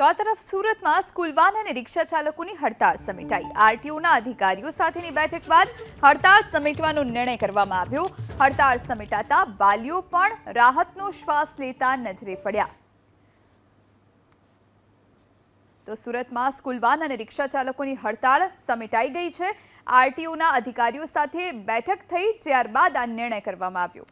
તો આ તરફ સુરતમાં સ્કૂલવાન અને રિક્ષા ચાલકોની હડતાળ સમેટાઈ આરટીઓના અધિકારીઓ સાથેની બેઠક બાદ હડતાળ સમેટવાનો નિર્ણય કરવામાં આવ્યો હડતાળ સમેટાતા વાલીઓ પણ રાહતનો શ્વાસ લેતા નજરે પડ્યા તો સુરતમાં સ્કૂલવાન અને રિક્ષા ચાલકોની હડતાળ સમેટાઈ ગઈ છે આરટીઓના અધિકારીઓ સાથે બેઠક થઈ ત્યારબાદ આ નિર્ણય કરવામાં આવ્યો